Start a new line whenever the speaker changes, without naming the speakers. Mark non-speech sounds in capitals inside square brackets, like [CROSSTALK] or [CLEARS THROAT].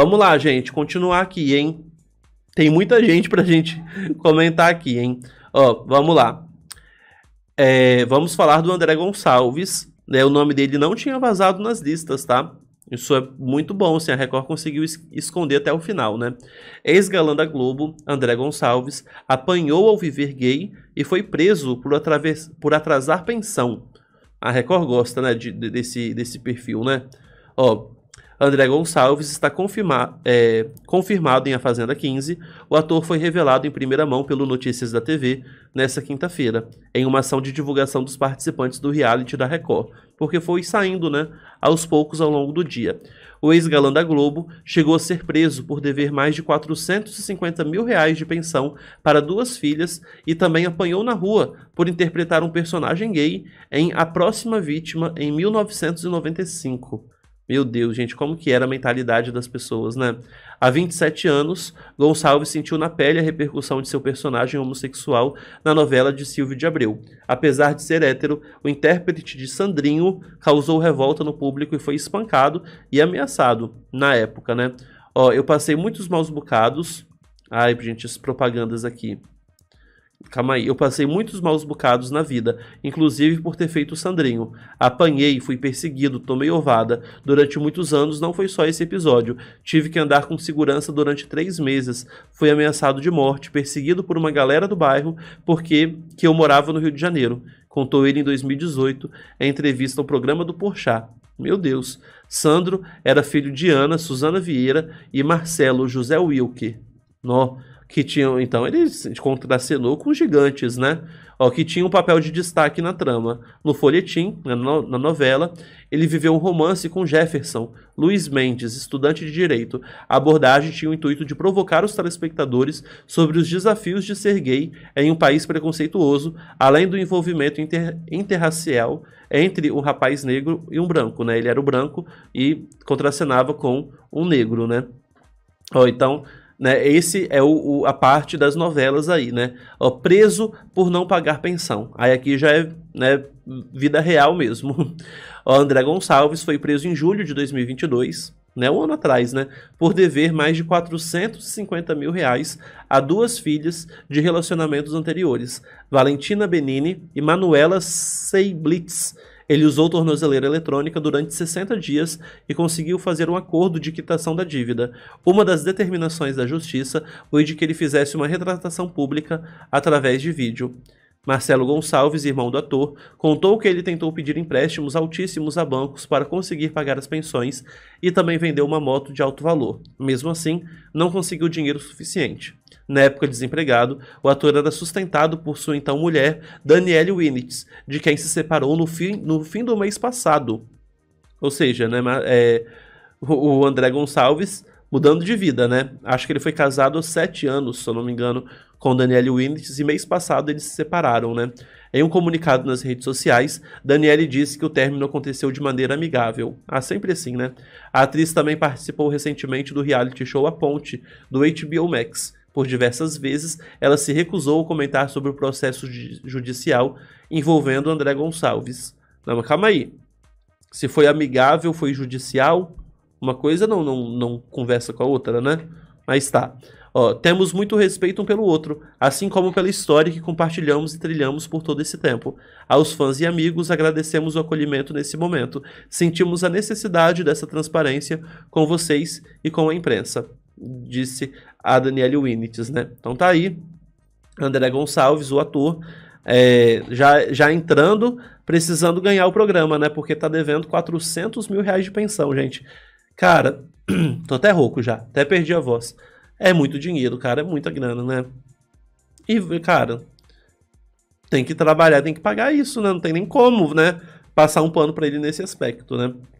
Vamos lá, gente, continuar aqui, hein? Tem muita [LAUGHS] gente pra gente comentar aqui, hein? Ó, vamos lá. É, vamos falar do André Gonçalves. Né? O nome dele não tinha vazado nas listas, tá? Isso é muito bom, assim, a Record conseguiu es esconder até o final, né? Ex-galã da Globo, André Gonçalves, apanhou ao viver gay e foi preso por, por atrasar pensão. A Record gosta, né, de, de, desse, desse perfil, né? Ó, André Gonçalves está confirma, é, confirmado em A Fazenda 15. O ator foi revelado em primeira mão pelo Notícias da TV nesta quinta-feira, em uma ação de divulgação dos participantes do reality da Record, porque foi saindo, né, aos poucos ao longo do dia. O ex-galã da Globo chegou a ser preso por dever mais de 450 mil reais de pensão para duas filhas e também apanhou na rua por interpretar um personagem gay em A Próxima Vítima em 1995. Meu Deus, gente, como que era a mentalidade das pessoas, né? Há 27 anos, Gonçalves sentiu na pele a repercussão de seu personagem homossexual na novela de Silvio de Abreu. Apesar de ser hétero, o intérprete de Sandrinho causou revolta no público e foi espancado e ameaçado na época, né? Ó, eu passei muitos maus bocados. Ai, gente, as propagandas aqui. Calma aí, eu passei muitos maus bocados na vida, inclusive por ter feito o Sandrinho. Apanhei, fui perseguido, tomei ovada. Durante muitos anos não foi só esse episódio. Tive que andar com segurança durante três meses. Fui ameaçado de morte, perseguido por uma galera do bairro, porque que eu morava no Rio de Janeiro. Contou ele em 2018, em entrevista ao programa do Porchat. Meu Deus. Sandro era filho de Ana, Suzana Vieira e Marcelo José Wilke. Nó que tinham. Então ele se contracenou com gigantes, né? Ó, que tinha um papel de destaque na trama. No folhetim, na, né, no, na novela, ele viveu um romance com Jefferson, Luiz Mendes, estudante de direito. A abordagem tinha o intuito de provocar os telespectadores sobre os desafios de ser gay em um país preconceituoso, além do envolvimento inter, interracial entre um rapaz negro e um branco, né? Ele era o branco e contracenava com um negro, né? Ó, então, né? Esse é o, o, a parte das novelas aí, né? Ó, preso por não pagar pensão. Aí aqui já é né, vida real mesmo. [LAUGHS] Ó, André Gonçalves foi preso em julho de 2022 né, um ano atrás, né, por dever mais de 450 mil reais a duas filhas de relacionamentos anteriores, Valentina Benini e Manuela Seiblitz, ele usou tornozeleira eletrônica durante 60 dias e conseguiu fazer um acordo de quitação da dívida. Uma das determinações da justiça foi de que ele fizesse uma retratação pública através de vídeo. Marcelo Gonçalves, irmão do ator, contou que ele tentou pedir empréstimos altíssimos a bancos para conseguir pagar as pensões e também vendeu uma moto de alto valor. Mesmo assim, não conseguiu dinheiro suficiente. Na época desempregado, o ator era sustentado por sua então mulher, Danielle Winnitz, de quem se separou no fim, no fim do mês passado. Ou seja, né, é, o André Gonçalves mudando de vida, né? Acho que ele foi casado há sete anos, se eu não me engano, com Danielle Winnitz, e mês passado eles se separaram, né? Em um comunicado nas redes sociais, Danielle disse que o término aconteceu de maneira amigável. Ah, sempre assim, né? A atriz também participou recentemente do reality show A Ponte, do HBO Max, por diversas vezes, ela se recusou a comentar sobre o processo judicial envolvendo André Gonçalves. Não, mas calma aí. Se foi amigável, foi judicial, uma coisa não, não, não conversa com a outra, né? Mas tá. Ó, temos muito respeito um pelo outro, assim como pela história que compartilhamos e trilhamos por todo esse tempo. Aos fãs e amigos, agradecemos o acolhimento nesse momento. Sentimos a necessidade dessa transparência com vocês e com a imprensa disse a Daniele Winnitz, né? Então tá aí, André Gonçalves, o ator, é, já, já entrando, precisando ganhar o programa, né? Porque tá devendo 400 mil reais de pensão, gente. Cara, [CLEARS THROAT] tô até rouco já, até perdi a voz. É muito dinheiro, cara, é muita grana, né? E, cara, tem que trabalhar, tem que pagar isso, né? Não tem nem como, né? Passar um pano para ele nesse aspecto, né?